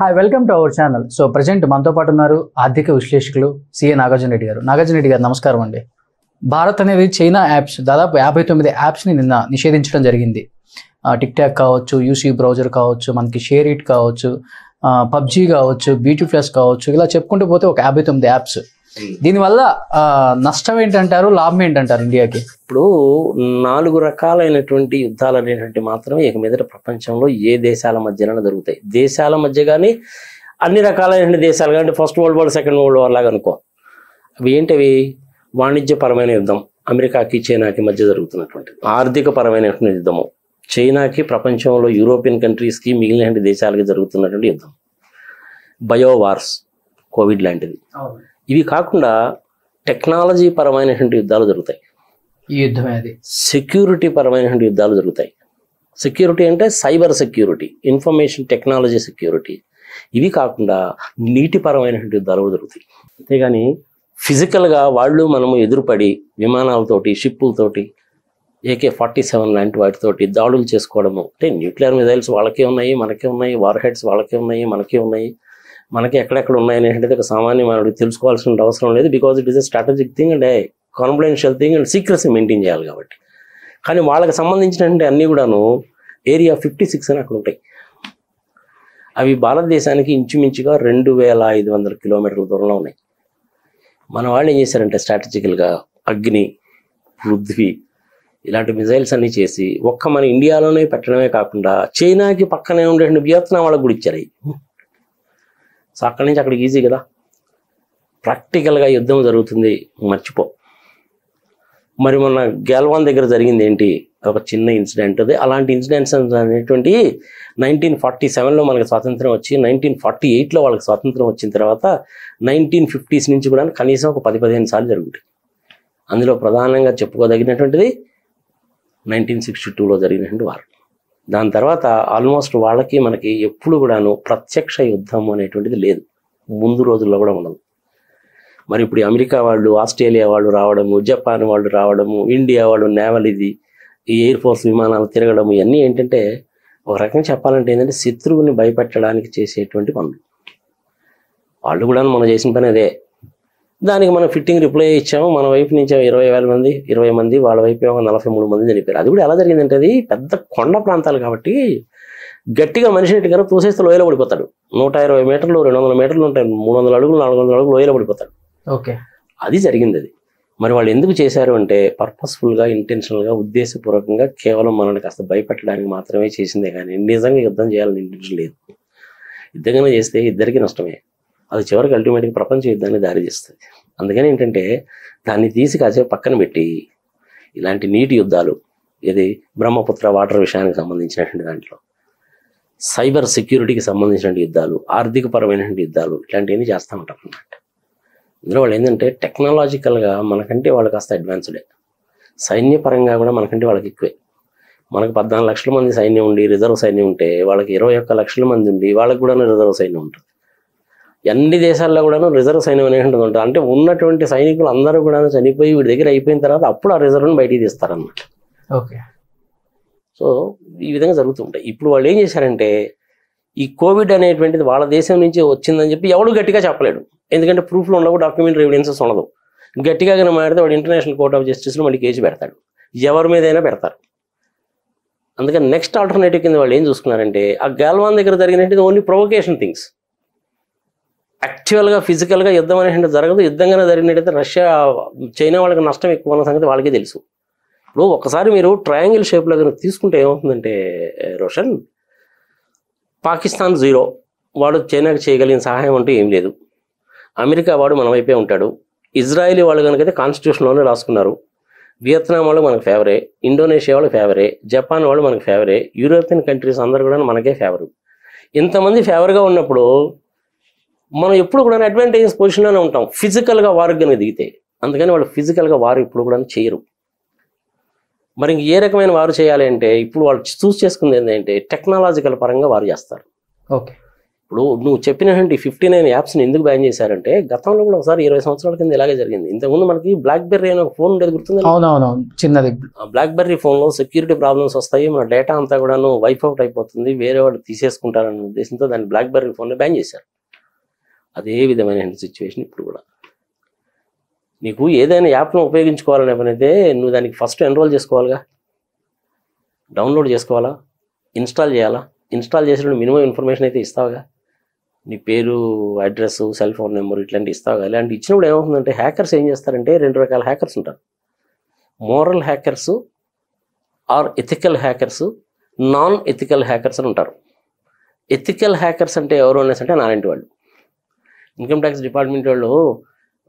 Hi welcome to our channel so present మనతో పాటు ఉన్నారు ఆర్థిక విశ్లేషకులు సిఏ నాగార్జున రెడ్డి గారు నాగార్జున రెడ్డి గారు నమస్కారం అండి భారత్ అనేది చైనా యాప్స్ దాదాపు యాభై తొమ్మిది యాప్స్ని నిన్న నిషేధించడం జరిగింది టిక్ టాక్ కావచ్చు యూసీ బ్రౌజర్ కావచ్చు మనకి షేర్ ఇట్ కావచ్చు పబ్జీ కావచ్చు బ్యూటీ ప్లస్ కావచ్చు ఇలా చెప్పుకుంటూ పోతే ఒక యాభై తొమ్మిది యాప్స్ Hmm. దీనివల్ల నష్టం ఏంటంటారు లాభం ఏంటంటారు ఇండియాకి ఇప్పుడు నాలుగు రకాలైనటువంటి యుద్ధాలు అనేటువంటి మాత్రమే ఇక మీదట ప్రపంచంలో ఏ దేశాల మధ్యలోనే జరుగుతాయి దేశాల మధ్య కానీ అన్ని రకాలైన దేశాలు కానీ first world war second world war లాగా అనుకో అవి ఏంటివి వాణిజ్యపరమైన యుద్ధం అమెరికాకి చైనాకి మధ్య జరుగుతున్నటువంటి ఆర్థిక పరమైనటువంటి యుద్ధము చైనాకి ప్రపంచంలో యూరోపియన్ కంట్రీస్కి మిగిలిన దేశాలకి జరుగుతున్నటువంటి యుద్ధం బయోవార్స్ కోవిడ్ లాంటిది ఇవి కాకుండా టెక్నాలజీ పరమైనటువంటి యుద్ధాలు జరుగుతాయి ఈ యుద్ధమే అది సెక్యూరిటీ పరమైనటువంటి యుద్ధాలు జరుగుతాయి సెక్యూరిటీ అంటే cyber security information technology security ఇవి కాకుండా నీటిపరమైనటువంటి యుద్ధాలు కూడా జరుగుతాయి అంతేగాని ఫిజికల్గా వాళ్ళు మనము ఎదురుపడి విమానాలతోటి షిప్పులతోటి ఏకే ఫార్టీ సెవెన్ లాంటి వాటితోటి దాడులు చేసుకోవడము అంటే న్యూక్లియర్ మిజైల్స్ వాళ్ళకే ఉన్నాయి మనకే ఉన్నాయి వార్ హెడ్స్ వాళ్ళకే ఉన్నాయి మనకే ఉన్నాయి మనకి ఎక్కడెక్కడ ఉన్నాయనేది ఒక సామాన్య మనకి తెలుసుకోవాల్సిన అవసరం లేదు because it is a strategic thing and confidential thing and secrecy maintain చేయాలి కాబట్టి కానీ వాళ్ళకి సంబంధించినటువంటి అన్నీ కూడాను ఏరియా ఫిఫ్టీ సిక్స్ అని అక్కడ ఉంటాయి అవి భారతదేశానికి ఇంచుమించుగా రెండు వేల ఐదు వందల కిలోమీటర్ల దూరంలో ఉన్నాయి మన వాళ్ళు ఏం చేశారంటే స్ట్రాటజికల్గా అగ్ని పృథ్వీ ఇలాంటి మిజైల్స్ అన్నీ చేసి ఒక్క మన ఇండియాలోనే పెట్టడమే కాకుండా చైనాకి పక్కనే ఉండేటువంటి వియత్నాం వాళ్ళకు కూడా ఇచ్చారు సో అక్కడి నుంచి అక్కడికి ఈజీ కదా ప్రాక్టికల్గా యుద్ధం జరుగుతుంది మర్చిపో మరి మొన్న గ్యాల్వాన్ దగ్గర జరిగింది ఏంటి ఒక చిన్న ఇన్సిడెంట్ అది అలాంటి ఇన్సిడెంట్స్ అనేటువంటి నైన్టీన్ ఫార్టీ సెవెన్లో మనకి స్వాతంత్రం వచ్చి నైన్టీన్ ఫార్టీ ఎయిట్లో వాళ్ళకి స్వాతంత్రం వచ్చిన తర్వాత నైన్టీన్ ఫిఫ్టీస్ నుంచి కూడా కనీసం ఒక పది పదిహేను సార్లు జరుగుతాయి అందులో ప్రధానంగా చెప్పుకోదగినటువంటిది నైన్టీన్ సిక్స్టీ టూలో జరిగినటువంటి వారు దాని తర్వాత ఆల్మోస్ట్ వాళ్ళకి మనకి ఎప్పుడు కూడాను ప్రత్యక్ష యుద్ధం అనేటువంటిది లేదు ముందు రోజుల్లో కూడా ఉండదు మరి ఇప్పుడు అమెరికా వాళ్ళు ఆస్ట్రేలియా వాళ్ళు రావడము జపాన్ వాళ్ళు రావడము ఇండియా వాళ్ళు నేవల్ ఇది ఈ ఎయిర్ ఫోర్స్ విమానాలు తిరగడం ఇవన్నీ ఏంటంటే ఒక రకంగా చెప్పాలంటే ఏంటంటే శత్రువుని భయపెట్టడానికి చేసేటువంటి పనులు వాళ్ళు కూడా మనం చేసిన పని అదే దానికి మనం ఫిట్టింగ్ రిప్లై ఇచ్చాము మన వైపు నుంచి ఇరవై వేల మంది ఇరవై మంది వాళ్ళ వైపు ఏమో నలభై మూడు మంది చనిపోయారు అది కూడా ఎలా జరిగిందంటే అది పెద్ద కొండ ప్రాంతాలు కాబట్టి గట్టిగా మనిషి నెట్టుగానే తోసేస్తే లోయలో పడిపోతాడు నూట ఇరవై మీటర్లు రెండు వందల మీటర్లు ఉంటాయి మూడు వందల అడుగులు నాలుగు వందల అడుగులు లోయలో పడిపోతాడు ఓకే అది జరిగింది అది మరి వాళ్ళు ఎందుకు చేశారు అంటే పర్పస్ఫుల్గా ఇంటెన్షనల్గా ఉద్దేశపూర్వకంగా కేవలం మనల్ని కాస్త భయపెట్టడానికి మాత్రమే చేసిందే కానీ నిజంగా యుద్ధం చేయాలని ఇంటెన్షన్ లేదు యుద్ధంగా చేస్తే ఇద్దరికీ నష్టమే అది చివరికి అల్టిమేట్గా ప్రపంచ యుద్ధాన్ని చేస్తుంది అందుకని ఏంటంటే దాన్ని తీసి కాసేపు పక్కన పెట్టి ఇలాంటి నీటి యుద్ధాలు ఇది బ్రహ్మపుత్ర వాటర్ విషయానికి సంబంధించినటువంటి దాంట్లో సైబర్ సెక్యూరిటీకి సంబంధించిన యుద్ధాలు ఆర్థిక పరమైనటువంటి యుద్ధాలు ఇలాంటివన్నీ చేస్తూ ఉంటారు అనమాట ఇందులో వాళ్ళు ఏంటంటే టెక్నాలజికల్గా మనకంటే వాళ్ళు కాస్త అడ్వాన్స్డే సైన్యపరంగా కూడా మనకంటే వాళ్ళకి ఎక్కువే మనకు పద్నాలుగు లక్షల మంది సైన్యం ఉండి రిజర్వ్ సైన్యం ఉంటే వాళ్ళకి ఇరవై ఒక్క లక్షల మంది ఉండి వాళ్ళకి కూడా రిజర్వ్ సైన్యం ఉంటుంది అన్ని దేశాల్లో కూడాను రిజర్వ్ సైన్యం అనేటువంటిది ఉంటుంది అంటే ఉన్నటువంటి సైనికులు అందరూ కూడా చనిపోయి వీడి దగ్గర అయిపోయిన తర్వాత అప్పుడు ఆ రిజర్వ్ని బయటికి తీస్తారనమాట ఓకే సో ఈ విధంగా జరుగుతుంటాయి ఇప్పుడు వాళ్ళు ఏం చేశారంటే ఈ కోవిడ్ అనేటువంటిది వాళ్ళ దేశం నుంచి వచ్చిందని చెప్పి ఎవడు గట్టిగా చెప్పలేడు ఎందుకంటే ప్రూఫ్లు ఉండవు డాక్యుమెంటరీ ఎవిడెన్సెస్ ఉండదు గట్టిగా కనుక మాడితే వాడు ఇంటర్నేషనల్ కోర్ట్ ఆఫ్ జస్టిస్లో మళ్ళీ కేసు పెడతాడు ఎవరి మీదైనా పెడతారు అందుకని నెక్స్ట్ ఆల్టర్నేటివ్ కింద వాళ్ళు ఏం చూసుకున్నారంటే ఆ గల్వాన్ దగ్గర జరిగినట్టు ఓన్లీ ప్రొవోకేషన్ థింగ్స్ యాక్చువల్గా ఫిజికల్గా యుద్ధం అనేది జరగదు యుద్ధంగానే జరిగినట్టయితే రష్యా చైనా వాళ్ళకి నష్టం ఎక్కువ ఉన్న సంగతి వాళ్ళకే తెలుసు ఇప్పుడు ఒకసారి మీరు ట్రయాంగిల్ షేప్లో కనుక తీసుకుంటే ఏమవుతుందంటే రోషన్ పాకిస్తాన్ జీరో వాడు చైనాకి చేయగలిగిన సహాయం అంటూ ఏం లేదు అమెరికా వాడు మన వైపే ఉంటాడు ఇజ్రాయేలీ వాళ్ళు కనుకైతే కాన్స్టిట్యూషన్లోనే రాసుకున్నారు వియత్నాం వాళ్ళు మనకు ఫేవరే ఇండోనేషియా వాళ్ళు ఫేవరే జపాన్ వాళ్ళు మనకు ఫేవరే యూరోపియన్ కంట్రీస్ అందరు కూడా మనకే ఫేవరు ఇంతమంది ఫేవర్గా ఉన్నప్పుడు మనం ఎప్పుడు కూడా అడ్వాంటేజెస్ పొజిషన్లోనే ఉంటాం ఫిజికల్గా వారికి కానీ దిగితే అందుకని వాళ్ళు ఫిజికల్గా వారు ఇప్పుడు కూడా చేయరు మరి ఏ రకమైన వారు చేయాలి అంటే ఇప్పుడు వాళ్ళు చూస్ చేసుకుంది ఏంటంటే టెక్నాలజికల్ పరంగా వారు చేస్తారు ఓకే ఇప్పుడు నువ్వు చెప్పినటువంటి ఫిఫ్టీ నైన్ యాప్స్ని ఎందుకు బ్యాన్ చేశారంటే గతంలో కూడా ఒకసారి ఇరవై సంవత్సరాల కింద ఇలాగే జరిగింది ఇంతకుముందు మనకి బ్లాక్ బెర్రీ అనే ఒక ఫోన్ ఉండేది గుర్తుంది చిన్నది బ్లాక్ బెర్రీ ఫోన్లో సెక్యూరిటీ ప్రాబ్లమ్స్ వస్తాయి మన డేటా అంతా కూడాను వైఫ్ అవుట్ అయిపోతుంది వేరే వాళ్ళు తీసేసుకుంటారనే ఉద్దేశంతో దాన్ని బ్లాక్ బెర్రీ ఫోన్లో బ్యాన్ చేశారు అదే విధమైన సిచ్యువేషన్ ఇప్పుడు కూడా నీకు ఏదైనా యాప్ను ఉపయోగించుకోవాలని అయితే నువ్వు దానికి ఫస్ట్ ఎన్రోల్ చేసుకోవాలిగా డౌన్లోడ్ చేసుకోవాలా ఇన్స్టాల్ చేయాలా ఇన్స్టాల్ చేసిన మినిమం ఇన్ఫర్మేషన్ అయితే ఇస్తావుగా నీ పేరు అడ్రస్ సెల్ ఫోన్ నెంబర్ ఇట్లాంటివి ఇస్తావుగా ఇలాంటి ఇచ్చినప్పుడు ఏమవుతుందంటే హ్యాకర్స్ ఏం చేస్తారంటే రెండు రకాల హ్యాకర్స్ ఉంటారు moral hackers or ethical hackers non ethical hackers అని ఉంటారు ఎథికల్ హ్యాకర్స్ అంటే ఎవరు అనేసి అంటే నాలాంటి వాళ్ళు ఇన్కమ్ ట్యాక్స్ డిపార్ట్మెంట్ వాళ్ళు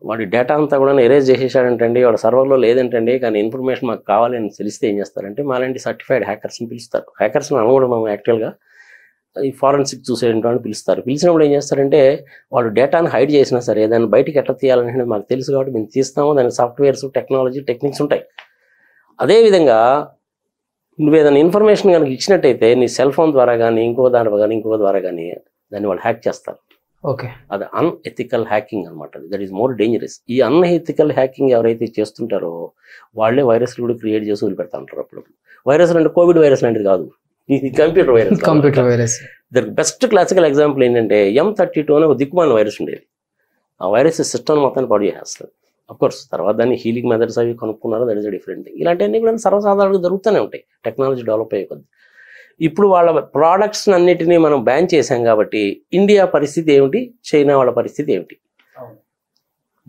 వాడి డేటా అంతా కూడా ఎరేజ్ చేసేసాడంటండి వాడు సర్వర్లో లేదంటండి కానీ ఇన్ఫర్మేషన్ మాకు కావాలని తెలిస్తే ఏం చేస్తారంటే మాలాంటి సర్టిఫైడ్ హ్యాకర్స్ని పిలుస్తారు హ్యాకర్స్ని అనుకోవడం యాక్చువల్గా ఈ ఫారెన్సిక్ చూసేటువంటి పిలుస్తారు పిలిచినప్పుడు ఏం చేస్తారంటే వాళ్ళు డేటాను హైడ్ చేసినా సరే దాన్ని బయటికి ఎట్లా తీయాలనేది మాకు తెలుసు కాబట్టి మేము తీస్తాము దాని సాఫ్ట్వేర్స్ టెక్నాలజీ టెక్నిక్స్ ఉంటాయి అదేవిధంగా నువ్వు ఏదైనా ఇన్ఫర్మేషన్ కనుక ఇచ్చినట్టయితే నీ సెల్ ఫోన్ ద్వారా కానీ ఇంకో దాని కానీ ఇంకో ద్వారా కానీ దాన్ని వాళ్ళు హ్యాక్ చేస్తారు ఓకే అది అన్ఎథికల్ హ్యాకింగ్ అనమాట దట్ ఈస్ మోర్ డేంజరస్ ఈ అన్ఎథికల్ హ్యాకింగ్ ఎవరైతే చేస్తుంటారో వాళ్ళే వైరస్లు కూడా క్రియేట్ చేసి వదిలిపెడతా ఉంటారు అప్పుడప్పుడు వైరస్ అంటే కోవిడ్ వైరస్ లాంటిది కాదు ఇది కంప్యూటర్ వైరస్ కంప్యూటర్ వైరస్ దానికి బెస్ట్ క్లాసికల్ ఎగ్జాంపుల్ ఏంటంటే ఎం థర్టీ టూ అనే ఒక దిక్కుమాలిన వైరస్ ఉండేది ఆ వైరస్ సిస్టమ్ మొత్తాన్ని పాడు చేసేస్తుంది కోర్స్ తర్వాత దాన్ని హీలింగ్ మెథడ్స్ అవి కనుక్కున్నారో దట్ ఇస్ డిఫరెంట్ థింగ్ ఇలాంటివన్నీ కూడా సర్వసాధారణంగా జరుగుతూనే ఉంటాయి టెక్నాలజీ డెవలప్ అయ్యే కొద్ది ఇప్పుడు వాళ్ళ ప్రోడక్ట్స్ అన్నిటినీ మనం బ్యాన్ చేశాం కాబట్టి ఇండియా పరిస్థితి ఏమిటి చైనా వాళ్ళ పరిస్థితి ఏమిటి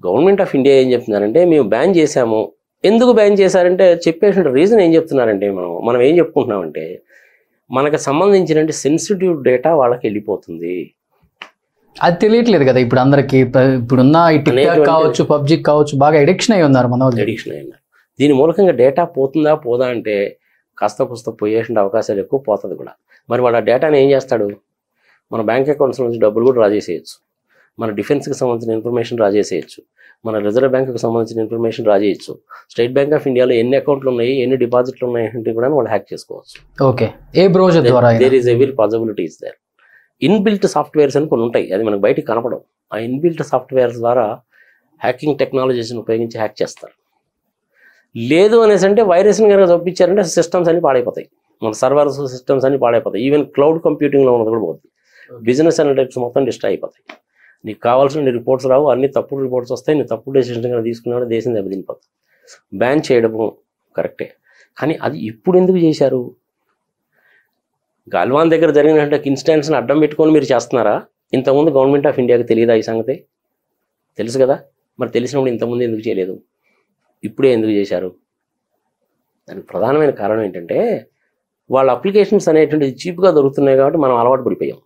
గవర్నమెంట్ ఆఫ్ ఇండియా ఏం చెప్తున్నారంటే మేము బ్యాన్ చేశాము ఎందుకు బ్యాన్ చేశారంటే చెప్పేసిన రీజన్ ఏం చెప్తున్నారంటే మనం మనం ఏం చెప్పుకుంటున్నామంటే మనకు సంబంధించిన సెన్సిటివ్ డేటా వాళ్ళకి వెళ్ళిపోతుంది అది తెలియట్లేదు కదా ఇప్పుడు అందరికి ఇప్పుడున్న కావచ్చు పబ్జి కావచ్చు బాగా ఎడిక్షన్ అయి ఉన్నారు మన వాళ్ళు ఎడిక్షన్ ఉన్నారు దీని మూలకంగా డేటా పోతుందా పోదా అంటే కాస్త కుస్త పోయేసిన అవకాశాలు ఎక్కువ పోతుంది కూడా మరి వాడు ఆ డేటాని ఏం చేస్తాడు మన బ్యాంక్ అకౌంట్స్ నుంచి డబ్బులు కూడా డ్రా చేసేయచ్చు మన డిఫెన్స్కి సంబంధించిన ఇన్ఫర్మేషన్ డ్రా మన రిజర్వ్ బ్యాంక్కి సంబంధించిన ఇన్ఫర్మేషన్ డ్రా చేయొచ్చు స్టేట్ బ్యాంక్ ఆఫ్ ఇండియాలో ఎన్ని అకౌంట్లు ఉన్నాయి ఎన్ని డిపాజిట్లు ఉన్నాయి అంటే కూడా వాళ్ళు హ్యాక్ చేసుకోవచ్చు ఓకే ఏ బ్రౌజర్ ద్వారా there is every possibility is there inbuilt softwares అని కొన్ని ఉంటాయి అది మనకు బయటికి కనపడం ఆ ఇన్బిల్ట్ సాఫ్ట్వేర్స్ ద్వారా హ్యాకింగ్ టెక్నాలజీస్ని ఉపయోగించి హ్యాక్ చేస్తారు లేదు అనేసి అంటే వైరస్ని కనుక చూపించారంటే సిస్టమ్స్ అన్ని పాడైపోతాయి మన సర్వర్స్ సిస్టమ్స్ అన్ని పాడైపోతాయి ఈవెన్ క్లౌడ్ కంప్యూటింగ్లో ఉన్నది కూడా పోతుంది బిజినెస్ టైప్స్ మొత్తం డిస్ట్రా అయిపోతాయి నీకు కావాల్సిన రిపోర్ట్స్ రావు అన్ని తప్పుడు రిపోర్ట్స్ వస్తాయి నీ తప్పుడు డెసిషన్ కనుక తీసుకున్నాడు దేశం దెబ్బతినిపోతుంది బ్యాన్ చేయడము కరెక్టే కానీ అది ఇప్పుడు ఎందుకు చేశారు గాల్వాన్ దగ్గర జరిగినట్టు ఇన్సిడెంట్స్ని అడ్డం పెట్టుకొని మీరు చేస్తున్నారా ఇంతకుముందు గవర్నమెంట్ ఆఫ్ ఇండియాకి తెలియదా ఈ సంగతి తెలుసు కదా మరి తెలిసినప్పుడు ఇంతకుముందు ఎందుకు చేయలేదు ఇప్పుడే ఎందుకు చేశారు దానికి ప్రధానమైన కారణం ఏంటంటే వాళ్ళ అప్లికేషన్స్ అనేటువంటిది చీప్గా దొరుకుతున్నాయి కాబట్టి మనం అలవాటు పడిపోయాం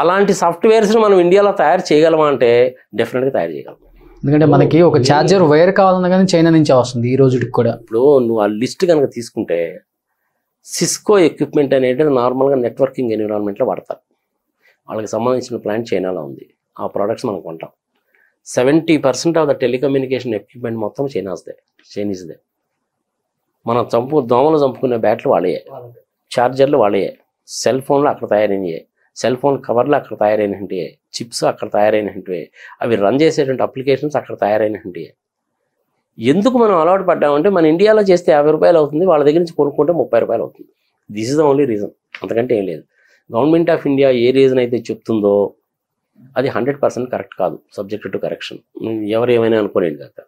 అలాంటి సాఫ్ట్వేర్స్ని మనం ఇండియాలో తయారు చేయగలమా అంటే డెఫినెట్గా తయారు చేయగలం ఎందుకంటే మనకి ఒక ఛార్జర్ వైర్ కావాలన్నా కానీ చైనా నుంచి వస్తుంది ఈ రోజుకి కూడా ఇప్పుడు నువ్వు ఆ లిస్ట్ కనుక తీసుకుంటే సిస్కో ఎక్విప్మెంట్ అనేది నార్మల్గా నెట్వర్కింగ్ ఎన్విరాన్మెంట్లో వాడతారు వాళ్ళకి సంబంధించిన ప్లాంట్ చైనాలో ఉంది ఆ ప్రోడక్ట్స్ మనం కొంటాం seventy percent of the telecommunication equipment మొత్తం చైనాస్దే చైనీస్దే మనం చంపు దోమలు చంపుకునే బ్యాట్లు వాళ్ళయే ఛార్జర్లు వాళ్ళయే సెల్ ఫోన్లు అక్కడ తయారైనవి సెల్ ఫోన్ కవర్లు అక్కడ తయారైనవి చిప్స్ అక్కడ తయారైనవి అవి రన్ చేసేటువంటి అప్లికేషన్స్ అక్కడ తయారైనవి ఎందుకు మనం అలవాటు పడ్డామంటే మన ఇండియాలో చేస్తే యాభై రూపాయలు అవుతుంది వాళ్ళ దగ్గర నుంచి కొనుక్కుంటే ముప్పై రూపాయలు అవుతుంది this is the only reason అంతకంటే ఏం లేదు గవర్నమెంట్ ఆఫ్ ఇండియా ఏ రీజన్ అయితే చెప్తుందో అది హండ్రెడ్ పర్సెంట్ కరెక్ట్ కాదు సబ్జెక్ట్ టు కరెక్షన్ ఎవరు ఏమైనా అనుకోలేండి కాక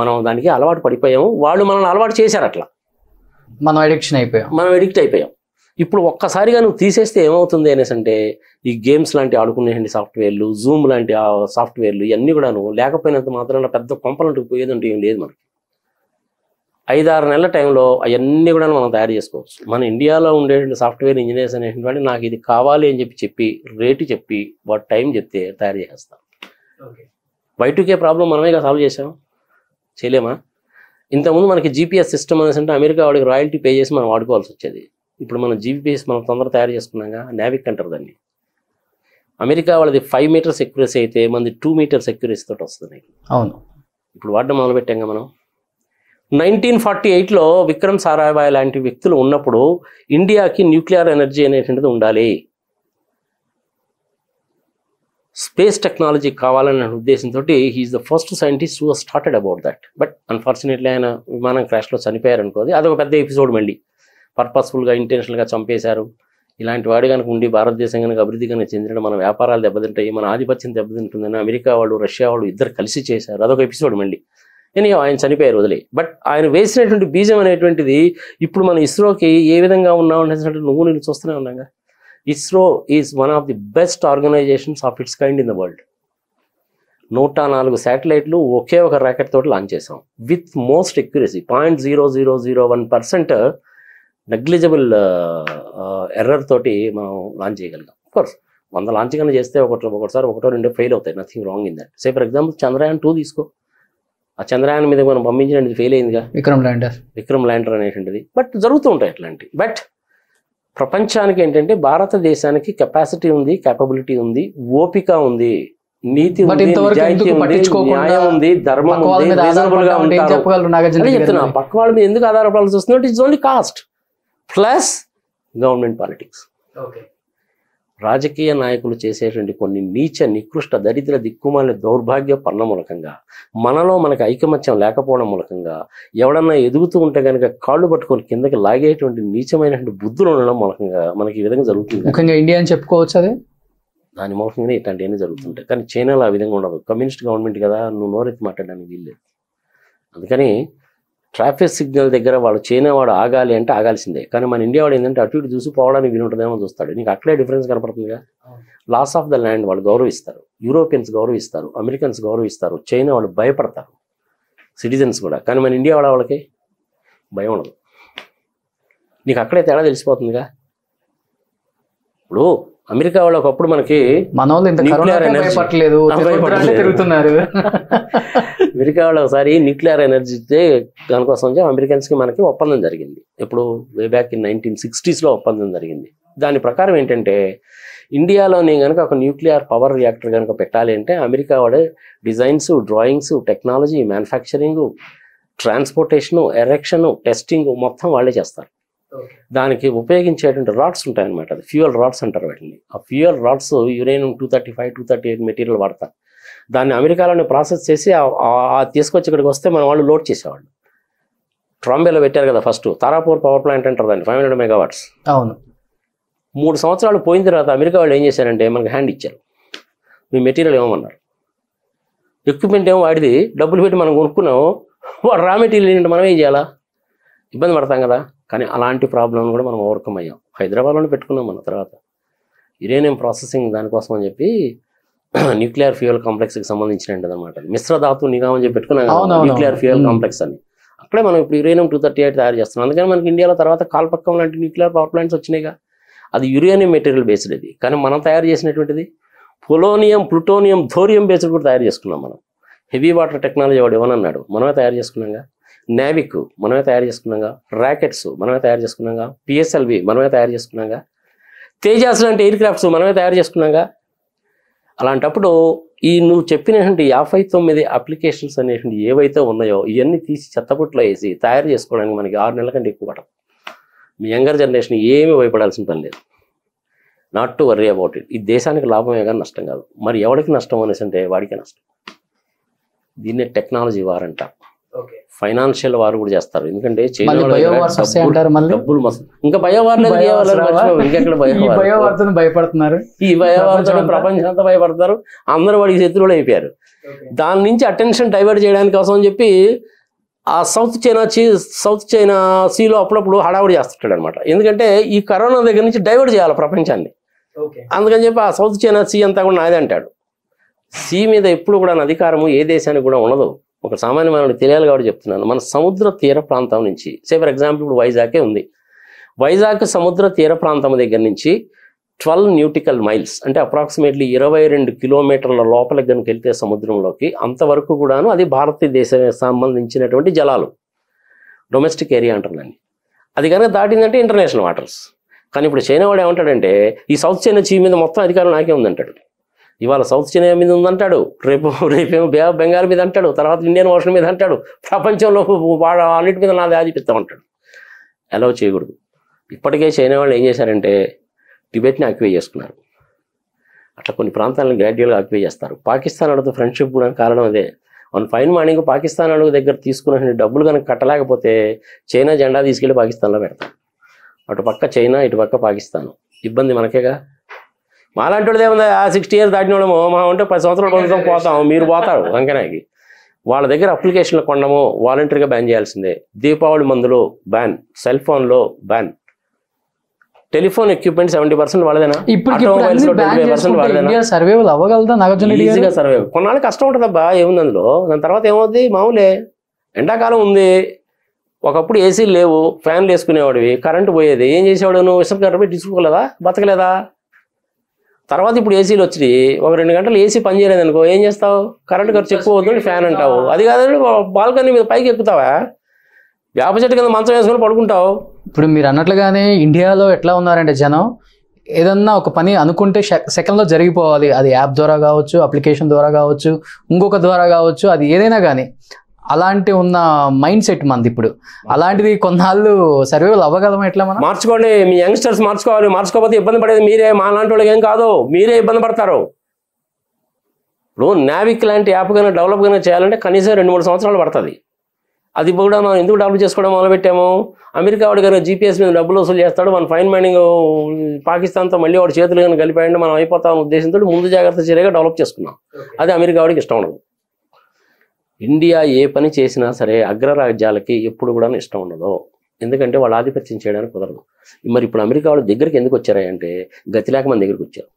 మనం దానికి అలవాటు పడిపోయాము వాళ్ళు మనల్ని అలవాటు చేశారు అట్లా మనం అడిక్షన్ అయిపోయాం మనం అడిక్ట్ అయిపోయాం ఇప్పుడు ఒక్కసారిగా నువ్వు తీసేస్తే ఏమవుతుంది అనేసి అంటే ఈ గేమ్స్ లాంటి ఆడుకునేటువంటి సాఫ్ట్వేర్లు జూమ్ లాంటి సాఫ్ట్వేర్లు ఇవన్నీ కూడాను లేకపోయినంత మాత్రం పెద్ద కొంపలంటూ పోయేదంటూ ఏం లేదు మనకి ఐదారు నెలల టైంలో అవన్నీ కూడా మనం తయారు చేసుకోవచ్చు మన ఇండియాలో ఉండే సాఫ్ట్వేర్ ఇంజనీర్స్ అనేటువంటి నాకు ఇది కావాలి అని చెప్పి చెప్పి రేటు చెప్పి వాటి టైం చెప్తే తయారు చేస్తాం బయటకే ప్రాబ్లం మనమే సాల్వ్ చేసాం చేయలేమా ఇంతకుముందు మనకి జీపీఎస్ సిస్టమ్ అనేసి అంటే అమెరికా వాడికి రాయల్టీ పే చేసి మనం వాడుకోవాల్సి వచ్చేది ఇప్పుడు మనం జీపీఎస్ మనం తొందరగా తయారు చేసుకున్నాగా నావిక్ అంటారు దాన్ని అమెరికా వాళ్ళది ఫైవ్ మీటర్స్ ఎక్యురసీ అయితే మనది టూ మీటర్స్ ఎక్యురసీ తోటి వస్తుంది అవును ఇప్పుడు వాడడం మొదలుపెట్టాం మనం నైన్టీన్ ఫార్టీ ఎయిట్లో విక్రమ్ సారాభాయ్ లాంటి వ్యక్తులు ఉన్నప్పుడు ఇండియాకి న్యూక్లియర్ ఎనర్జీ అనేటువంటిది ఉండాలి స్పేస్ టెక్నాలజీ కావాలనే ఉద్దేశంతో he is the first scientist who started about that but unfortunately ఆయన విమానం క్రాష్లో చనిపోయారు అనుకోది అదొక పెద్ద ఎపిసోడ్ మళ్ళీ పర్పస్ఫుల్గా ఇంటెన్షనల్గా చంపేశారు ఇలాంటి వాడు కనుక ఉండి భారతదేశం కనుక అభివృద్ధి కనుక చెందిన మన వ్యాపారాలు దెబ్బతింటాయి మన ఆధిపత్యం దెబ్బతింటుందని అమెరికా వాళ్ళు రష్యా వాళ్ళు ఇద్దరు కలిసి చేశారు అదొక ఎపిసోడ్ మళ్ళీ ఎనీ ఆయన చనిపోయారు వదిలే బట్ ఆయన వేసినటువంటి బీజం అనేటువంటిది ఇప్పుడు మన ఇస్రోకి ఏ విధంగా ఉన్నావు అంటే నువ్వు నేను చూస్తూనే ఉన్నాగా ISRO is one of the best organisations of its kind in the world నూట నాలుగు శాటిలైట్లు ఒకే ఒక ర్యాకెట్ తోటి లాంచ్ చేసాం with most accuracy point zero zero zero one percent negligible error తోటి మనం లాంచ్ చేయగలిగాం కోర్స్ వంద లాంచ్ కన్నా చేస్తే ఒకటి సార్ ఒకటో రెండో ఫెయిల్ అవుతాయి nothing wrong in that say for example Chandrayaan two తీసుకో ఆ చంద్రయాన్ మీద మనం పంపించిన ఫెయిల్ అయిందిగా విక్రమ్ ల్యాండర్ విక్రమ్ ల్యాండర్ అనేటువంటిది బట్ జరుగుతూ ఉంటాయి అట్లాంటివి బట్ ప్రపంచానికి ఏంటంటే భారతదేశానికి కెపాసిటీ ఉంది కేపబిలిటీ ఉంది ఓపిక ఉంది నీతి ఉంది ధర్మం రీజనబుల్ పక్క వాళ్ళ మీద ఎందుకు ఆధారపడాల్సి వస్తుంది it's only cost plus government politics okay రాజకీయ నాయకులు చేసేటువంటి కొన్ని నీచ నికృష్ట దరిద్ర దిక్కుమాలిన దౌర్భాగ్య పన్న మూలకంగా మనలో మనకు ఐకమత్యం లేకపోవడం మూలకంగా ఎవడన్నా ఎదుగుతూ ఉంటే కనుక కాళ్ళు పట్టుకొని కిందకి లాగేటువంటి నీచమైనటువంటి బుద్ధులు ఉండడం మూలకంగా మనకి ఈ విధంగా జరుగుతుంది ముఖ్యంగా ఇండియా అని చెప్పుకోవచ్చు అదే దాని మూలకంగానే ఇట్లాంటివన్నీ జరుగుతుంటాయి కానీ చైనాలో ఆ విధంగా ఉండదు కమ్యూనిస్ట్ గవర్నమెంట్ కదా నువ్వు నోరెత్తి మాట్లాడడానికి వీల్లేదు అందుకని ట్రాఫిక్ సిగ్నల్ దగ్గర వాళ్ళు వాడు ఆగాలి అంటే ఆగాల్సిందే కానీ మన ఇండియా వాడు ఏంటంటే అటు ఇటు చూసి పోవడానికి ఉంటుందేమో చూస్తాడు నీకు అట్లే డిఫరెన్స్ కనపడుతుందిగా లాస్ ఆఫ్ ద ల్యాండ్ వాళ్ళు గౌరవిస్తారు యూరోపియన్స్ గౌరవిస్తారు అమెరికన్స్ గౌరవిస్తారు చైనా వాళ్ళు భయపడతారు సిటిజన్స్ కూడా కానీ మన ఇండియా వాళ్ళ వాళ్ళకి భయం ఉండదు నీకు అక్కడే తేడా తెలిసిపోతుందిగా ఇప్పుడు అమెరికా వాళ్ళు ఒకప్పుడు మనకి తిరుగుతున్నారు అమెరికా వాళ్ళు ఒకసారి న్యూక్లియర్ ఎనర్జీ దానికోసం అమెరికన్స్ కి మనకి ఒప్పందం జరిగింది ఇప్పుడు వే బ్యాక్ ఇన్ నైన్టీన్ లో ఒప్పందం జరిగింది దాని ప్రకారం ఏంటంటే ఇండియాలోని కనుక ఒక న్యూక్లియర్ పవర్ రియాక్టర్ కనుక పెట్టాలి అంటే అమెరికా వాడు designs drawings technology manufacturing transportation erection testing మొత్తం వాళ్ళే చేస్తారు దానికి ఉపయోగించేటువంటి రాడ్స్ ఉంటాయి అనమాట అది ఫ్యూయల్ రాడ్స్ అంటారు వాటిని ఆ fuel rods uranium two thirty five two thirty eight material వాడతారు దాన్ని అమెరికాలోనే ప్రాసెస్ చేసి తీసుకొచ్చి ఇక్కడికి వస్తే మన వాళ్ళు లోడ్ చేసేవాళ్ళు ట్రాంబేలో పెట్టారు కదా ఫస్ట్ తారాపూర్ పవర్ ప్లాంట్ అంటారు దాన్ని ఫైవ్ హండ్రెడ్ మెగావాట్స్ అవును మూడు సంవత్సరాలు పోయిన తర్వాత అమెరికా వాళ్ళు ఏం చేశారంటే మనకు హ్యాండ్ ఇచ్చారు మీ మెటీరియల్ ఏమన్నారు ఎక్విప్మెంట్ ఏమో వాడిది డబ్బులు పెట్టి మనం కొనుక్కున్నాం వాడు రా మెటీరియల్ ఏంటంటే మనం ఏం చేయాలా ఇబ్బంది పడతాం కదా కానీ అలాంటి ప్రాబ్లం కూడా మనం ఓవర్కమ్ అయ్యాం హైదరాబాద్లోనే పెట్టుకున్నాం మన తర్వాత యురేనియం ప్రాసెసింగ్ దానికోసం అని చెప్పి న్యూక్లియర్ ఫ్యూయల్ కాంప్లెక్స్కి సంబంధించినది అనమాట మిశ్రధాతు నిఘా అని చెప్పి పెట్టుకున్నాం న్యూక్లియర్ ఫ్యూయల్ కాంప్లెక్స్ అని అక్కడే మనం ఇప్పుడు యురేనియం టూ థర్టీ ఎయిట్ తయారు చేస్తున్నాం అందుకని మనకి ఇండియాలో తర్వాత కాల్పక్కం లాంటి న్యూక్లియర్ పవర్ ప్లాంట్స్ వచ్చినాయిగా అది యురేనియం మెటీరియల్ బేస్డ్ ఇది కానీ మనం తయారు చేసినటువంటిది పొలోనియం ప్లూటోనియం ధోరియం బేస్డ్ కూడా తయారు చేసుకున్నాం మనం హెవీ వాటర్ టెక్నాలజీ వాడు ఇవ్వనన్నాడు మనమే తయారు చేసుకున్నాం నావిక్ మనమే తయారు చేసుకున్నాగా రాకెట్స్ మనమే తయారు చేసుకున్నాగా పిఎస్ఎల్వి మనమే తయారు చేసుకున్నాగా తేజాస్ లాంటి ఎయిర్ క్రాఫ్ట్స్ మనమే తయారు చేసుకున్నాగా అలాంటప్పుడు ఈ నువ్వు చెప్పినటువంటి యాభై తొమ్మిది అప్లికేషన్స్ అనేటువంటి ఏవైతే ఉన్నాయో ఇవన్నీ తీసి చెత్తపుట్లో వేసి తయారు చేసుకోవడానికి మనకి ఆరు నెలల కంటే ఎక్కువ పడదు మీ యంగర్ జనరేషన్ ఏమి భయపడాల్సిన పని లేదు not to worry about it ఈ దేశానికి లాభమే కానీ నష్టం కాదు మరి ఎవరికి నష్టం అనేసి అంటే వాడికే నష్టం దీన్నే టెక్నాలజీ వారంటారు ఫైనాన్షియల్ వారు కూడా చేస్తారు ఎందుకంటే డబ్బులు ఇంకా భయవారు భయపడుతున్నారు ఈ భయవార్తను ప్రపంచం అంతా భయపడతారు అందరూ వాడికి శత్రువులు అయిపోయారు దాని నుంచి అటెన్షన్ డైవర్ట్ చేయడానికి కోసం అని చెప్పి ఆ సౌత్ చైనా సౌత్ చైనా సీలో అప్పుడప్పుడు హడావుడి చేస్తుంటాడు అనమాట ఎందుకంటే ఈ కరోనా దగ్గర నుంచి డైవర్ట్ చేయాలి ప్రపంచాన్ని అందుకని చెప్పి ఆ సౌత్ చైనా సీ అంతా కూడా నాదే అంటాడు సీ మీద ఎప్పుడు కూడా అధికారము ఏ దేశానికి కూడా ఉండదు ఒక సామాన్య మానవుడికి తెలియాలి కాబట్టి చెప్తున్నాను మన సముద్ర తీర ప్రాంతం నుంచి సే ఫర్ ఎగ్జాంపుల్ ఇప్పుడు వైజాగే ఉంది వైజాగ్ సముద్ర తీర ప్రాంతం దగ్గర నుంచి ట్వెల్వ్ న్యూటికల్ మైల్స్ అంటే అప్రాక్సిమేట్లీ ఇరవై రెండు కిలోమీటర్ల లోపల కనుక వెళ్తే సముద్రంలోకి అంతవరకు కూడాను అది భారతదేశం సంబంధించినటువంటి జలాలు డొమెస్టిక్ ఏరియా అంటారు దాన్ని అది కనుక దాటిందంటే ఇంటర్నేషనల్ వాటర్స్ కానీ ఇప్పుడు చైనా వాడు ఏమంటాడంటే ఈ సౌత్ చైనా చీ మీద మొత్తం అధికారం నాకే ఉందంటాడు ఇవాళ సౌత్ చైనా మీద ఉందంటాడు రేపు రేపేమో బే బెంగాల్ మీద అంటాడు తర్వాత ఇండియన్ ఓషన్ మీద అంటాడు ప్రపంచంలో అన్నిటి మీద నాది ఆధిపిత్తం అంటాడు అలౌ చేయకూడదు ఇప్పటికే చైనా వాళ్ళు ఏం చేశారంటే టిబెట్ని ఆక్యుపై చేసుకున్నారు అట్లా కొన్ని ప్రాంతాలను గ్రాడ్యువల్గా ఆక్యుపై చేస్తారు పాకిస్తాన్ వాళ్ళతో ఫ్రెండ్షిప్ కూడా కారణం అదే మన ఫైన్ మార్నింగ్ పాకిస్తాన్ వాళ్ళ దగ్గర తీసుకున్న డబ్బులు కనుక కట్టలేకపోతే చైనా జెండా తీసుకెళ్ళి పాకిస్తాన్లో పెడతాం అటు పక్క చైనా ఇటు పక్క పాకిస్తాన్ ఇబ్బంది మనకేగా మాలాంటి వాళ్ళు ఏముంది ఆ సిక్స్టీ ఇయర్స్ దాటిన వాళ్ళము మా ఉంటే పది సంవత్సరాలు పొందుతాం పోతాం మీరు పోతారు వంకనాకి వాళ్ళ దగ్గర అప్లికేషన్లు కొండము వాలంటీర్గా బ్యాన్ చేయాల్సిందే దీపావళి మందులు బ్యాన్ సెల్ ఫోన్లో ban telephone equipment seventy percent వాళ్ళదేనా సర్వైవల్ అవ్వగలదా ఈజీగా సర్వే కొన్నాళ్ళు కష్టం ఉంటుంది అబ్బా ఏముంది అందులో దాని తర్వాత ఏమవుద్ది మామూలే ఎండాకాలం ఉంది ఒకప్పుడు ఏసీలు లేవు ఫ్యాన్లు వేసుకునేవాడివి కరెంటు పోయేది ఏం చేసేవాడు నువ్వు విశ్వకరంపై తీసుకోలేదా బతకలేదా తర్వాత ఇప్పుడు ఏసీలు వచ్చినాయి ఒక రెండు గంటలు ఏసీ పనిచేయలేదు అనుకో ఏం చేస్తావు కరెంట్ ఖర్చు ఎక్కువ అవుతుంది ఫ్యాన్ అంటావు అది కాదండి బాల్కనీ మీద పైకి ఎక్కుతావా వేప చెట్టు కింద మంచం వేసుకొని పడుకుంటావు ఇప్పుడు మీరు అన్నట్లుగానే ఇండియాలో ఎట్లా ఉన్నారంటే జనం ఏదన్నా ఒక పని అనుకుంటే సెకండ్లో జరిగిపోవాలి అది యాప్ ద్వారా కావచ్చు అప్లికేషన్ ద్వారా కావచ్చు ఇంకొక ద్వారా కావచ్చు అది ఏదైనా కానీ అలాంటి ఉన్న మైండ్ సెట్ మంది ఇప్పుడు అలాంటిది కొన్నాళ్ళు సర్వేలు అవ్వగలం ఎట్లా మనం మార్చుకోండి మీ యంగ్స్టర్స్ మార్చుకోవాలి మార్చుకోకపోతే ఇబ్బంది పడేది మీరే మా లాంటి వాళ్ళకి ఏం కాదు మీరే ఇబ్బంది పడతారు ఇప్పుడు నావిక్ లాంటి యాప్ కన్నా డెవలప్ కన్నా చేయాలంటే కనీసం రెండు మూడు సంవత్సరాలు పడుతుంది అది కూడా మనం ఎందుకు డెవలప్ చేసుకోవడం మొదలుపెట్టాము అమెరికా వాడు కనుక జీపీఎస్ మీద డబ్బులు వసూలు చేస్తాడు మన ఫైన్ మైనింగ్ పాకిస్తాన్తో మళ్ళీ వాడు చేతులు కానీ కలిపాయండి మనం అయిపోతామని ఉద్దేశంతో ముందు జాగ్రత్త చర్యగా డెవలప్ చేసుకున్నాం అది అమెరికా వాడికి ఇష్టం ఉండదు ఇండియా ఏ పని చేసినా సరే అగ్రరాజ్యాలకి ఎప్పుడు కూడా ఇష్టం ఉండదు ఎందుకంటే వాళ్ళు ఆధిపత్యం చేయడానికి కుదరదు మరి ఇప్పుడు అమెరికా వాళ్ళ దగ్గరికి ఎందుకు వచ్చారంటే గతి లేక మన దగ్గరికి వచ్చారు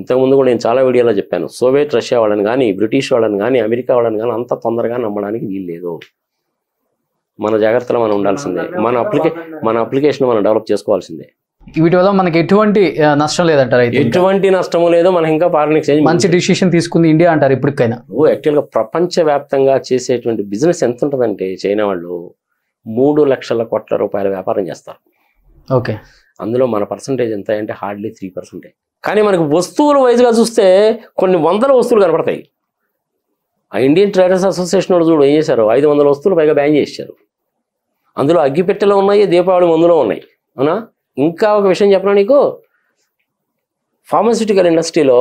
ఇంతకుముందు కూడా నేను చాలా వీడియోలో చెప్పాను సోవియట్ రష్యా వాళ్ళని కానీ బ్రిటిష్ వాళ్ళని కానీ అమెరికా వాళ్ళని కానీ అంత తొందరగా నమ్మడానికి వీల్లేదు మన జాగ్రత్తలో మనం ఉండాల్సిందే మన అప్లికే మన అప్లికేషన్ మనం డెవలప్ చేసుకోవాల్సిందే వీటి వల్ల మనకి ఎటువంటి నష్టం లేదంటారు ఎటువంటి నష్టం లేదు మనం ఇంకా ఫారెన్ ఎక్స్చేంజ్ మంచి డిసిషన్ తీసుకుంది ఇండియా అంటారు ఇప్పటికైనా ఓ యాక్చువల్గా ప్రపంచవ్యాప్తంగా చేసేటువంటి బిజినెస్ ఎంత ఉంటుందంటే చైనా వాళ్ళు మూడు లక్షల కోట్ల రూపాయల వ్యాపారం చేస్తారు ఓకే అందులో మన పర్సంటేజ్ ఎంత అంటే హార్డ్లీ త్రీ కానీ మనకు వస్తువుల వైజ్గా చూస్తే కొన్ని వందల వస్తువులు కనపడతాయి ఆ ఇండియన్ ట్రేడర్స్ అసోసియేషన్ వాళ్ళు చూడు ఏం చేశారు ఐదు వందల వస్తువులు పైగా బ్యాన్ చేశారు అందులో అగ్గిపెట్టెలో ఉన్నాయి దీపావళి మందులో ఉన్నాయి అవునా ఇంకా ఒక విషయం చెప్పనా నీకు ఫార్మాసిటికల్ ఇండస్ట్రీలో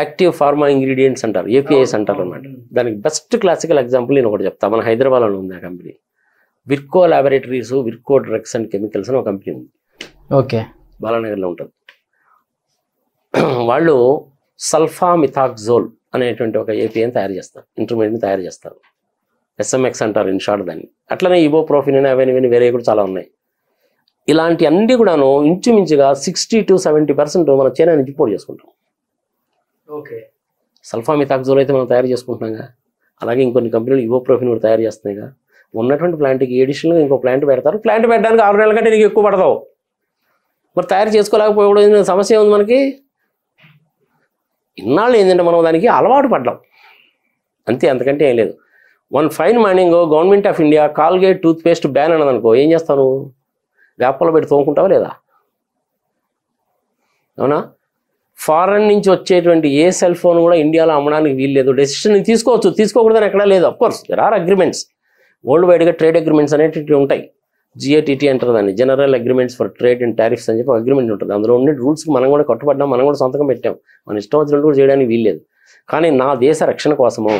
యాక్టివ్ ఫార్మా ఇంగ్రీడియంట్స్ అంటారు ఏపీఐస్ అంటారు అనమాట దానికి బెస్ట్ క్లాసికల్ ఎగ్జాంపుల్ నేను ఒకటి చెప్తాను మన హైదరాబాద్లో ఉంది ఆ company Virchow laboratories Virchow drugs and chemicals అని ఒక కంపెనీ ఉంది ఓకే బాలానగర్లో ఉంటుంది వాళ్ళు సల్ఫామిథాక్జోల్ అనేటువంటి ఒక ఏపీఐని తయారు చేస్తారు ఇంటర్మీడియట్ని తయారు చేస్తారు ఎస్ఎంఎక్స్ అంటారు ఇన్షార్ట్ దాన్ని అట్లనే ఇబో ప్రోఫిన్ అని అవన్నీ వేరే కూడా చాలా ఉన్నాయి ఇలాంటి అన్ని కూడాను ఇంచుమించుగా సిక్స్టీ టు సెవెంటీ పర్సెంట్ మనం చైనా నుంచి ఇంపోర్ట్ చేసుకుంటాం ఓకే సల్ఫామితాక్జోల్ అయితే మనం తయారు చేసుకుంటున్నాగా అలాగే ఇంకొన్ని కంపెనీలు ఇవోప్రోఫిన్ కూడా తయారు చేస్తున్నాయిగా ఉన్నటువంటి ప్లాంట్కి ఎడిషనల్గా ఇంకో ప్లాంట్ పెడతారు ప్లాంట్ పెట్టడానికి ఆరు నెలల కంటే నీకు ఎక్కువ పడతావు మరి తయారు చేసుకోలేకపోవడం సమస్య ఉంది మనకి ఇన్నాళ్ళు ఏంటంటే మనం దానికి అలవాటు పడ్డాం అంతే అంతకంటే ఏం లేదు one fine morning government of India Colgate toothpaste ban అన్నదనుకో ఏం చేస్తాను వేపలు పెట్టి తోముకుంటావా లేదా అవునా ఫారెన్ నుంచి వచ్చేటువంటి ఏ సెల్ ఫోన్ కూడా ఇండియాలో అమ్మడానికి వీల్లేదు డెసిషన్ తీసుకోవచ్చు తీసుకోకూడదని ఎక్కడా లేదు of course there are agreements world వైడ్గా ట్రేడ్ అగ్రిమెంట్స్ అనేటివి ఉంటాయి జిఏటీటీ అంటారు దాన్ని general agreements for trade and tariffs అని చెప్పి అగ్రిమెంట్ ఉంటుంది అందులో ఉండే రూల్స్కి మనం కూడా కట్టుబడ్డాం మనం కూడా సొంతంగా పెట్టాం మన ఇష్టం వచ్చినట్టు కూడా చేయడానికి వీల్లేదు కానీ నా దేశ రక్షణ కోసము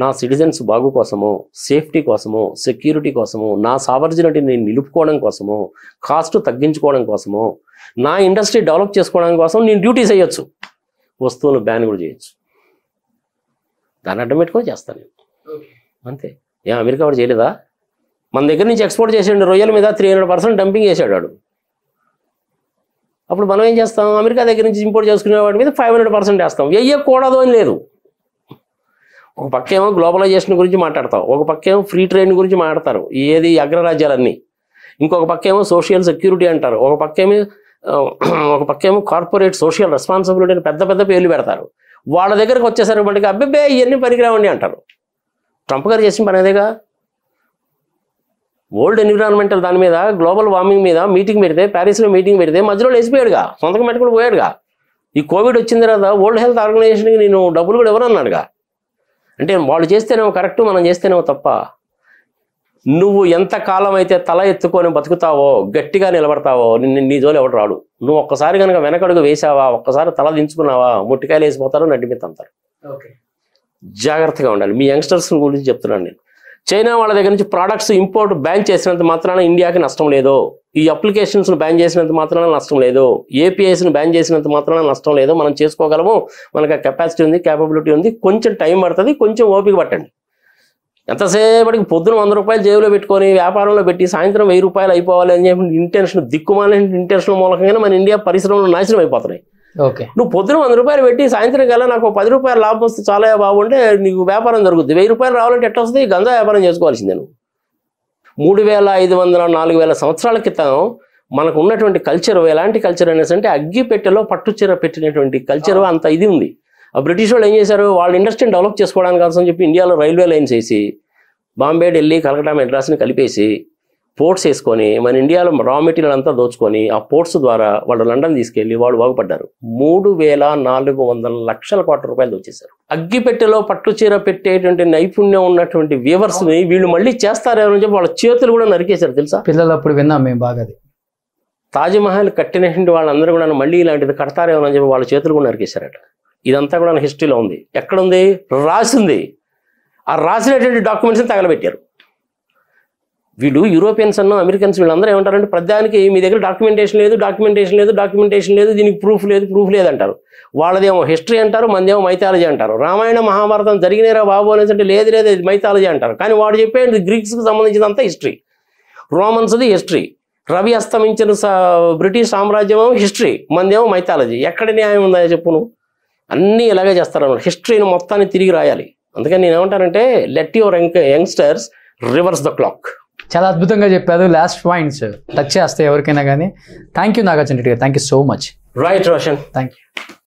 నా సిటిజన్స్ బాగు కోసమో సేఫ్టీ కోసమో సెక్యూరిటీ కోసమో నా సావర్జినిటీ నేను నిలుపుకోవడం కోసమో కాస్ట్ తగ్గించుకోవడం కోసమో నా ఇండస్ట్రీ డెవలప్ చేసుకోవడం కోసం నేను డ్యూటీస్ వేయొచ్చు వస్తువులు బ్యాన్ కూడా చేయొచ్చు దాన్ని అడ్డం చేస్తాను నేను అంతే ఏ అమెరికా కూడా చేయలేదా మన దగ్గర నుంచి ఎక్స్పోర్ట్ చేసేయండి రొయ్యల మీద త్రీ హండ్రెడ్ పర్సెంట్ డంపింగ్ చేశాడు వాడు అప్పుడు మనం ఏం చేస్తాం అమెరికా దగ్గర నుంచి ఇంపోర్ట్ చేసుకునే వాటి మీద ఫైవ్ హండ్రెడ్ పర్సెంట్ వేస్తాం వెయ్యకూడదు అని లేదు ఒక పక్క ఏమో గ్లోబలైజేషన్ గురించి మాట్లాడతావు ఒక పక్క ఏమో ఫ్రీ ట్రేడ్ గురించి మాట్లాడతారు ఏది అగ్రరాజ్యాలన్నీ ఇంకొక పక్క ఏమో సోషల్ సెక్యూరిటీ అంటారు ఒక పక్క ఏమో ఒక పక్క ఏమో కార్పొరేట్ సోషల్ రెస్పాన్సిబిలిటీ అని పెద్ద పెద్ద పేర్లు పెడతారు వాళ్ళ దగ్గరకు వచ్చేసరికి మనకి అబ్బిబ్బే ఇవన్నీ పనికిరావండి అంటారు ట్రంప్ గారు చేసిన పని అదేగా వరల్డ్ ఎన్విరాన్మెంటల్ దాని మీద గ్లోబల్ వార్మింగ్ మీద మీటింగ్ పెడితే ప్యారిస్లో మీటింగ్ పెడితే మధ్యలో లేచిపోయాడుగా సొంతకం పెట్టుకుని పోయాడుగా ఈ కోవిడ్ వచ్చిన తర్వాత వరల్డ్ హెల్త్ ఆర్గనైజేషన్కి నేను డబ్బులు కూడా ఎవరన్నాడుగా అంటే వాళ్ళు చేస్తేనేమో కరెక్ట్ మనం చేస్తేనేమో తప్ప నువ్వు ఎంత కాలం అయితే తల ఎత్తుకొని బతుకుతావో గట్టిగా నిలబడతావో నిన్ను నీ జోలు ఎవడు రాడు నువ్వు ఒక్కసారి కనుక వెనకడుగు వేసావా ఒక్కసారి తల దించుకున్నావా ముట్టికాయలు వేసిపోతారు నడ్డిమిత అంటారు జాగ్రత్తగా ఉండాలి మీ యంగ్స్టర్స్ గురించి చెప్తున్నాను నేను చైనా వాళ్ళ దగ్గర నుంచి ప్రోడక్ట్స్ ఇంపోర్ట్ బ్యాన్ చేసినంత మాత్రాన ఇండియాకి నష్టం లేదు ఈ అప్లికేషన్స్ను బ్యాన్ చేసినంత మాత్రాన నష్టం లేదు ఏపీఐస్ను బ్యాన్ చేసినంత మాత్రాన నష్టం లేదు మనం చేసుకోగలము మనకు కెపాసిటీ ఉంది కేపబిలిటీ ఉంది కొంచెం టైం పడుతుంది కొంచెం ఓపిక పట్టండి ఎంతసేపటికి పొద్దున వంద రూపాయలు జేబులో పెట్టుకొని వ్యాపారంలో పెట్టి సాయంత్రం వెయ్యి రూపాయలు అయిపోవాలి అని చెప్పి ఇంటెన్షన్ దిక్కుమాలని ఇంటెన్షన్ మూలకంగానే మన ఇండియా పరిశ్రమలు నాశనం అయిపోతున్నాయి ఓకే నువ్వు పొద్దున వంద రూపాయలు పెట్టి సాయంత్రం కల్లా నాకు పది రూపాయలు లాభం వస్తే చాలా బాగుంటే నీకు వ్యాపారం జరుగుతుంది వెయ్యి రూపాయలు రావాలంటే ఎట్లా వస్తుంది గంజా వ్యాపారం చేసుకోవాల్సిందే నువ్వు మూడు వేల ఐదు వందల నాలుగు వేల సంవత్సరాల క్రితం మనకు ఉన్నటువంటి కల్చర్ ఎలాంటి కల్చర్ అనేసి అంటే అగ్గిపెట్టెలో పట్టుచీర పెట్టినటువంటి కల్చర్ అంత ఇది ఉంది ఆ బ్రిటిష్ వాళ్ళు ఏం చేశారు వాళ్ళ ఇండస్ట్రీని డెవలప్ చేసుకోవడానికి కోసం చెప్పి ఇండియాలో రైల్వే లైన్స్ వేసి బాంబే ఢిల్లీ కలకటా మెడ్రాస్ని కలిపేసి పోర్ట్స్ వేసుకొని మన ఇండియాలో రా మెటీరియల్ అంతా దోచుకొని ఆ పోర్ట్స్ ద్వారా వాళ్ళు లండన్ తీసుకెళ్లి వాళ్ళు బాగుపడ్డారు మూడు వేల నాలుగు వందల లక్షల కోట్ల రూపాయలు దోచేశారు అగ్గిపెట్టెలో పట్టు చీర పెట్టేటువంటి నైపుణ్యం ఉన్నటువంటి వీవర్స్ ని వీళ్ళు మళ్ళీ చేస్తారేమని చెప్పి వాళ్ళ చేతులు కూడా నరికేశారు తెలుసా పిల్లలు అప్పుడు విన్నాం మేము బాగా తాజ్మహల్ కట్టినటువంటి వాళ్ళందరూ కూడా మళ్ళీ ఇలాంటిది కడతారేమని చెప్పి వాళ్ళ చేతులు కూడా నరికేశారట ఇదంతా కూడా హిస్టరీలో ఉంది ఎక్కడుంది రాసింది ఆ రాసినటువంటి డాక్యుమెంట్స్ని తగలబెట్టారు వీళ్ళు యూరోపియన్స్ అన్న అమెరికన్స్ వీళ్ళందరూ ఏమంటారంటే ప్రధానికి మీ దగ్గర డాక్యుమెంటేషన్ లేదు డాక్యుమెంటేషన్ లేదు డాక్యుమెంటేషన్ లేదు దీనికి ప్రూఫ్ లేదు ప్రూఫ్ లేదంటారు వాళ్ళదేమో హిస్టరీ అంటారు మందేమో మైథాలజీ అంటారు రామాయణ మహాభారతం జరిగినరా బాబు అనేసి లేదు లేదు ఇది మైథాలజీ అంటారు కానీ వాడు చెప్పేది గ్రీక్స్కి సంబంధించినంత హిస్టరీ రోమన్స్ది హిస్టరీ రవి అస్తమించిన బ్రిటిష్ సామ్రాజ్యం హిస్టరీ మందేమో మైథాలజీ ఎక్కడ న్యాయం ఉందా చెప్పును అన్నీ ఇలాగే చేస్తారన్నమాట హిస్టరీని మొత్తాన్ని తిరిగి రాయాలి అందుకని నేను ఏమంటానంటే let your young youngsters reverse the clock చాలా అద్భుతంగా చెప్పారు లాస్ట్ పాయింట్స్ టచ్ చేస్తాయి ఎవరికైనా కానీ thank you Nagarjuna Reddy garu thank you so much right Roshan thank you